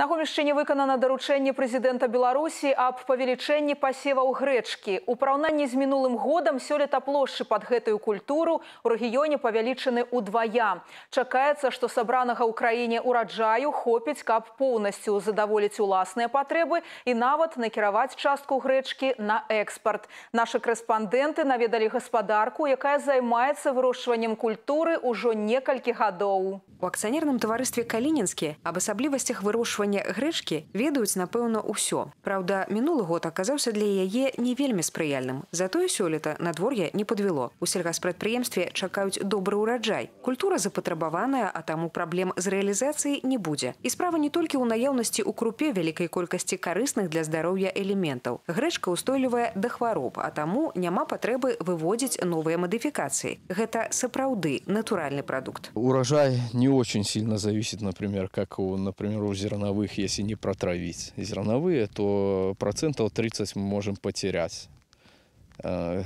Нагомішчы не выканана даручэнне прэзідэнта Беларусі аб павелічэнні пасеваў грэчкі. У параўнанні з мінулым годам сёлета плошчы пад гэтую культуру ў рэгіёне павялічаны ўдвая. Чакаецца, што сабранага ў краіне ўраджаю хопіць, каб поўнасцю задаволіць уласныя патрэбы і нават накіраваць частку грэчкі на экспарт. Нашы корэспандэнты наведалі гаспадарку, якая займаецца вырошчваннем культуры ўжо некалькі гадоў. У акцыянерным таварыстве калінінскі аб асаблівасцях вырошчвання вырошчванне грэчкі ведаюць напэўна ўсё Праўда мінулы год аказаўся для яе не вельмі спрыяльным затое сёлета надвор'е не подвяло у сельгаспрадпрыемстве чакаюць добры ўраджай культура запатрабаваная а таму праблем з рэалізацыі не будзе і справа не толькі ў наяўнасці у крупе вялікай колькасці карысных для здароўя элементаў грэчка ўстойлівая да хвароб а таму няма патрэбы выводзіць новыя мадыфікацыі гэта сапраўды натуральны прадукт урожай не очень сильно зависит например как у например у зерна зерновых, если не протравить зерновые, то процентов 30 мы можем потерять.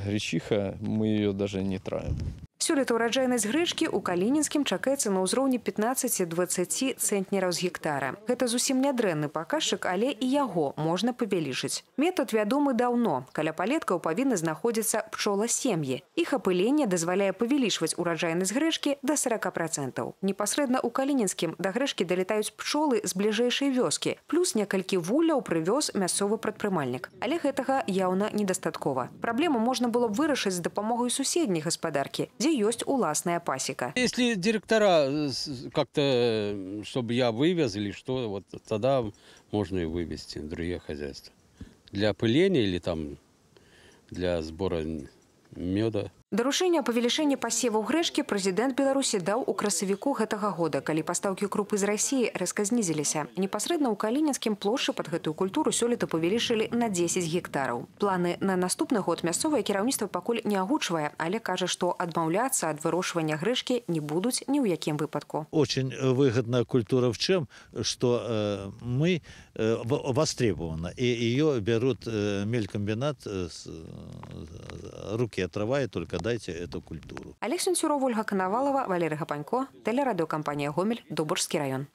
Гречиха, мы ее даже не травим. Сёлета ўраджайнасць грэчкі ў калінінскім чакаецца на ўзроўні 15-20 цэнтнераў з гектара. Гэта зусім нядрэнны паказчык, але і яго можна пабялічыць. Метод вядомы даўно. Каля палеткаў павінны знаходзіцца пчола сем'і. Іх апыленне дазваляе павялічваць ўраджайнасць грэчкі да 40%. Непасрэдна ў калінінскім да грэшкі далітаюць пчолы з бліжэйшай вёскі. Плюс некалькі вуляў прывёз мясцовы прадпрымальнік. Але гэтага яўна недастаткова. Праблему можна было б вырашыць з дапамогай суседняй гаспадаркі. дзе ёсць уласная пасека если директора э, как-то э, чтобы я вывезли что вот тогда можно и вывести другие хозяйства для опыления или там для сбора меда. Дарушэнне павелішэння пасеву грэшкі прэзідэнт Беларусі даў у красавіку гэтага года, калі пастаўкі крупы з рассіі расказнізіліся. Непасрэдна ў калінінскім плошы пад гэтую культуру сёлета павялішылі на 10 гектараў. Планы на наступны год мясцовае кіраўніцтва пакуль не агучвае, але кажа, што адмаўляцца ад вырошвання грэшкі не будуць ні ў якім выпадку. Очень э, выгодная культура в чым, што э, мы э, востребована і ее бяруць э, мелькамбінат з э, руки отрывает, только дайте эту культуру. Олег Сенсюров, Ольга Коновалова, Валерий Гапанько, телерадиокомпания «Гомель», Дубурский район.